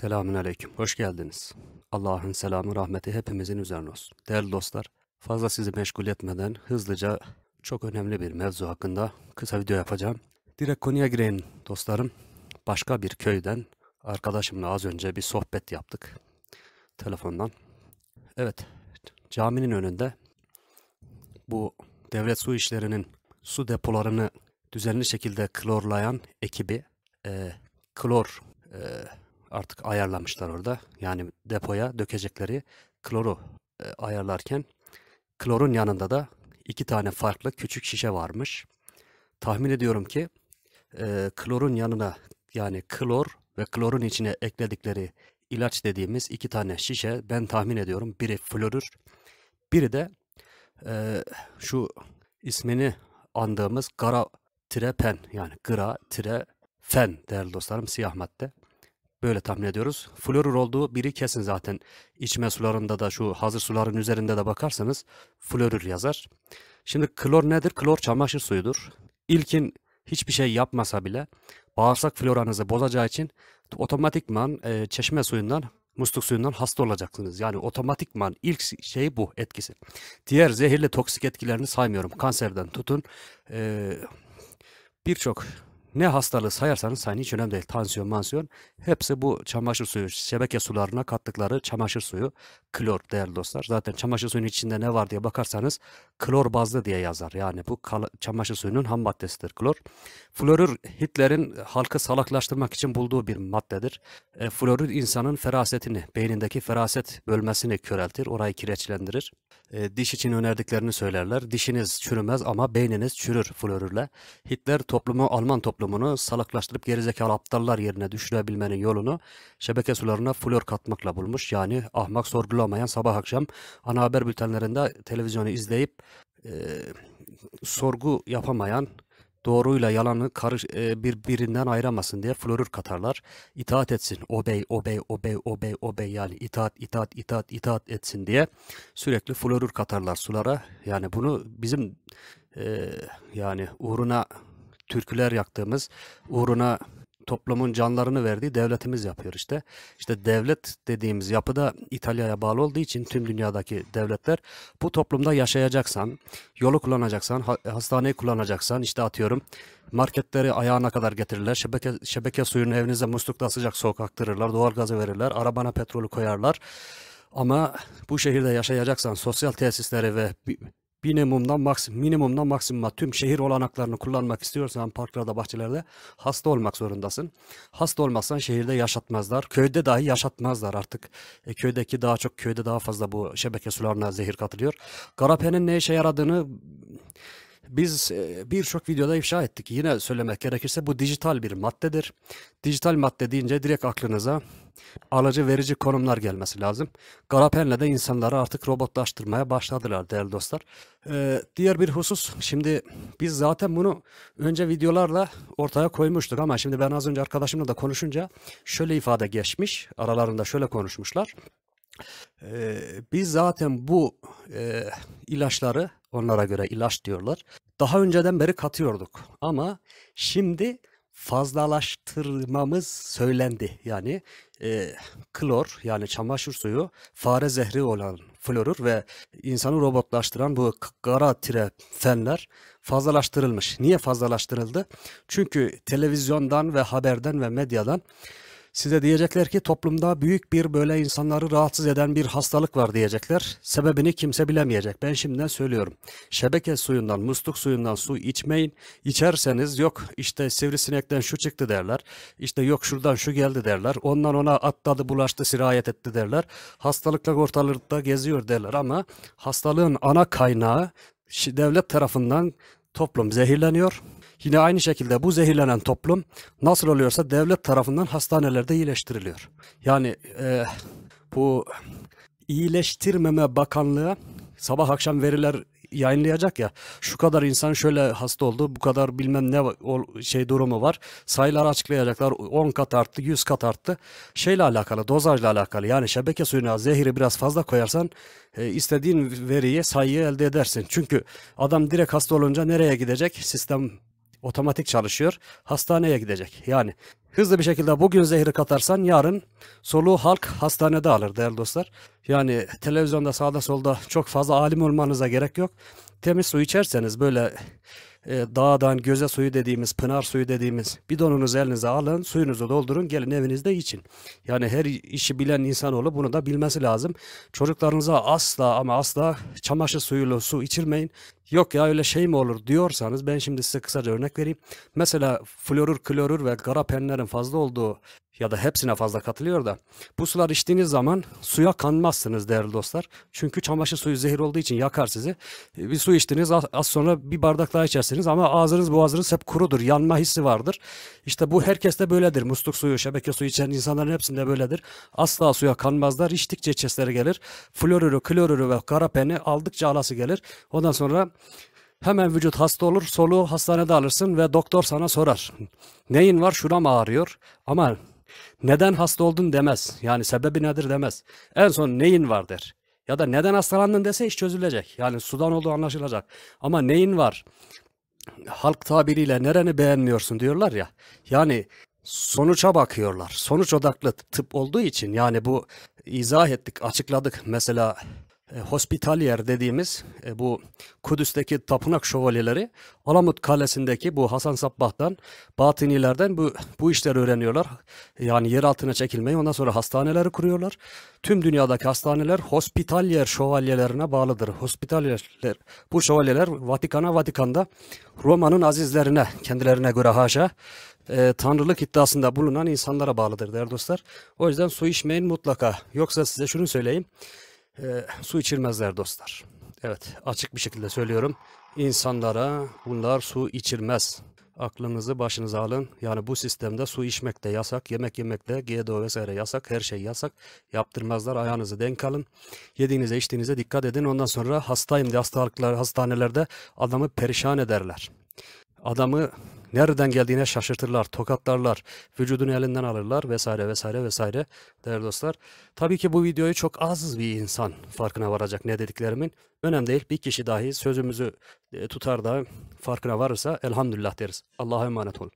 Selamün Aleyküm, hoş geldiniz. Allah'ın selamı, rahmeti hepimizin üzerine olsun. Değerli dostlar, fazla sizi meşgul etmeden hızlıca çok önemli bir mevzu hakkında kısa video yapacağım. Direkt konuya gireyim dostlarım. Başka bir köyden arkadaşımla az önce bir sohbet yaptık telefondan. Evet, caminin önünde bu devlet su işlerinin su depolarını düzenli şekilde klorlayan ekibi, e, klor e, artık ayarlamışlar orada. Yani depoya dökecekleri kloru e, ayarlarken klorun yanında da iki tane farklı küçük şişe varmış. Tahmin ediyorum ki e, klorun yanına yani klor ve klorun içine ekledikleri ilaç dediğimiz iki tane şişe ben tahmin ediyorum biri florür biri de e, şu ismini andığımız gara pen yani gra fen değerli dostlarım siyah madde. Böyle tahmin ediyoruz. Florür olduğu biri kesin zaten. İçme sularında da şu hazır suların üzerinde de bakarsanız florür yazar. Şimdi klor nedir? Klor çamaşır suyudur. İlkin hiçbir şey yapmasa bile bağırsak floranızı bozacağı için otomatikman e, çeşme suyundan musluk suyundan hasta olacaksınız. Yani otomatikman ilk şey bu etkisi. Diğer zehirli toksik etkilerini saymıyorum. Kanserden tutun e, birçok ne hastalığı sayarsanız sayın hiç önemli değil. Tansiyon, mansiyon hepsi bu çamaşır suyu, şebeke sularına kattıkları çamaşır suyu klor değerli dostlar. Zaten çamaşır suyunun içinde ne var diye bakarsanız klor bazlı diye yazar. Yani bu çamaşır suyunun ham maddesidir klor. Florür Hitler'in halkı salaklaştırmak için bulduğu bir maddedir. E, florür insanın ferasetini, beynindeki feraset bölmesini köreltir, orayı kireçlendirir e, diş için önerdiklerini söylerler. Dişiniz çürümez ama beyniniz çürür florürle. Hitler toplumu, Alman toplumunu salaklaştırıp gerizekalı aptallar yerine düşürebilmenin yolunu şebeke sularına flor katmakla bulmuş. Yani ahmak sorgulamayan sabah akşam ana haber bültenlerinde televizyonu izleyip e, sorgu yapamayan doğruyla yalanı karış, e, birbirinden ayıramasın diye florür katarlar. İtaat etsin, obey, obey, obey, obey, obey yani itaat, itaat, itaat, itaat etsin diye sürekli florür katarlar sulara. Yani bunu bizim e, yani uğruna türküler yaktığımız, uğruna toplumun canlarını verdiği devletimiz yapıyor işte. İşte devlet dediğimiz yapıda İtalya'ya bağlı olduğu için tüm dünyadaki devletler bu toplumda yaşayacaksan, yolu kullanacaksan, hastaneyi kullanacaksan işte atıyorum marketleri ayağına kadar getirirler. Şebeke, şebeke suyunu evinize muslukta sıcak soğuk aktırırlar. Doğalgazı verirler. Arabana petrolü koyarlar. Ama bu şehirde yaşayacaksan sosyal tesisleri ve minimumdan maksimum, minimumdan maksimuma tüm şehir olanaklarını kullanmak istiyorsan parklarda, bahçelerde hasta olmak zorundasın. Hasta olmazsan şehirde yaşatmazlar. Köyde dahi yaşatmazlar artık. E, köydeki daha çok köyde daha fazla bu şebeke sularına zehir katılıyor. Karapenin ne işe yaradığını biz e, birçok videoda ifşa ettik. Yine söylemek gerekirse bu dijital bir maddedir. Dijital madde deyince direkt aklınıza alıcı verici konumlar gelmesi lazım. Garapen'le de insanları artık robotlaştırmaya başladılar değerli dostlar. Ee, diğer bir husus şimdi biz zaten bunu önce videolarla ortaya koymuştuk ama şimdi ben az önce arkadaşımla da konuşunca şöyle ifade geçmiş aralarında şöyle konuşmuşlar. Ee, biz zaten bu e, ilaçları Onlara göre ilaç diyorlar. Daha önceden beri katıyorduk ama şimdi fazlalaştırmamız söylendi. Yani e, klor yani çamaşır suyu fare zehri olan florur ve insanı robotlaştıran bu kara tire fenler fazlalaştırılmış. Niye fazlalaştırıldı? Çünkü televizyondan ve haberden ve medyadan Size diyecekler ki toplumda büyük bir böyle insanları rahatsız eden bir hastalık var diyecekler. Sebebini kimse bilemeyecek. Ben şimdiden söylüyorum. Şebeke suyundan, musluk suyundan su içmeyin. İçerseniz yok işte sivrisinekten şu çıktı derler. İşte yok şuradan şu geldi derler. Ondan ona atladı, bulaştı, sirayet etti derler. Hastalıklar ortalıkta geziyor derler ama hastalığın ana kaynağı devlet tarafından toplum zehirleniyor. Yine aynı şekilde bu zehirlenen toplum nasıl oluyorsa devlet tarafından hastanelerde iyileştiriliyor. Yani e, bu iyileştirmeme bakanlığı sabah akşam veriler yayınlayacak ya şu kadar insan şöyle hasta oldu bu kadar bilmem ne şey durumu var Sayılar açıklayacaklar 10 kat arttı 100 kat arttı şeyle alakalı dozajla alakalı yani şebeke suyuna zehiri biraz fazla koyarsan e, istediğin veriyi sayıyı elde edersin çünkü adam direkt hasta olunca nereye gidecek sistem otomatik çalışıyor. Hastaneye gidecek. Yani hızlı bir şekilde bugün zehri katarsan yarın soluğu halk hastanede alır değerli dostlar. Yani televizyonda sağda solda çok fazla alim olmanıza gerek yok. Temiz su içerseniz böyle e, dağdan göze suyu dediğimiz, pınar suyu dediğimiz bidonunuzu elinize alın, suyunuzu doldurun, gelin evinizde için. Yani her işi bilen insanoğlu bunu da bilmesi lazım. Çocuklarınıza asla ama asla çamaşır suyuyla su içirmeyin. Yok ya öyle şey mi olur diyorsanız ben şimdi size kısaca örnek vereyim. Mesela florür, klorür ve garapenlerin fazla olduğu ya da hepsine fazla katılıyor da bu sular içtiğiniz zaman suya kanmazsınız değerli dostlar. Çünkü çamaşır suyu zehir olduğu için yakar sizi. E, bir su içtiniz az sonra bir bardak daha içersiniz ama ağzınız boğazınız hep kurudur. Yanma hissi vardır. İşte bu herkeste böyledir. Musluk suyu, şebeke suyu içen insanların hepsinde böyledir. Asla suya kanmazlar. İçtikçe çesleri gelir. Florürü, klorürü ve karapeni aldıkça alası gelir. Ondan sonra Hemen vücut hasta olur, soluğu hastanede alırsın ve doktor sana sorar. Neyin var? Şuram ağrıyor. Ama neden hasta oldun demez. Yani sebebi nedir demez. En son neyin var der. Ya da neden hastalandın dese iş çözülecek. Yani sudan olduğu anlaşılacak. Ama neyin var? Halk tabiriyle nereni beğenmiyorsun diyorlar ya. Yani sonuça bakıyorlar. Sonuç odaklı tıp olduğu için yani bu izah ettik, açıkladık. Mesela e, Hospitalier dediğimiz e, bu Kudüs'teki tapınak şövalyeleri Alamut Kalesi'ndeki bu Hasan Sabbah'tan, Batinilerden bu, bu işleri öğreniyorlar. Yani yer altına çekilmeyi ondan sonra hastaneleri kuruyorlar. Tüm dünyadaki hastaneler Hospitalier şövalyelerine bağlıdır. Hospitalierler, bu şövalyeler Vatikan'a Vatikan'da Roma'nın azizlerine, kendilerine göre haşa, e, tanrılık iddiasında bulunan insanlara bağlıdır değerli dostlar. O yüzden su içmeyin mutlaka. Yoksa size şunu söyleyeyim e, su içirmezler dostlar. Evet açık bir şekilde söylüyorum. İnsanlara bunlar su içirmez. Aklınızı başınıza alın. Yani bu sistemde su içmek de yasak, yemek yemek de GDO vesaire yasak, her şey yasak. Yaptırmazlar, ayağınızı denk alın. Yediğinize içtiğinize dikkat edin. Ondan sonra hastayım diye hastalıklar, hastanelerde adamı perişan ederler. Adamı Nereden geldiğine şaşırtırlar, tokatlarlar, vücudunu elinden alırlar vesaire vesaire vesaire değerli dostlar. Tabii ki bu videoyu çok az bir insan farkına varacak ne dediklerimin. Önemli değil bir kişi dahi sözümüzü e, tutar da farkına varırsa elhamdülillah deriz. Allah'a emanet olun.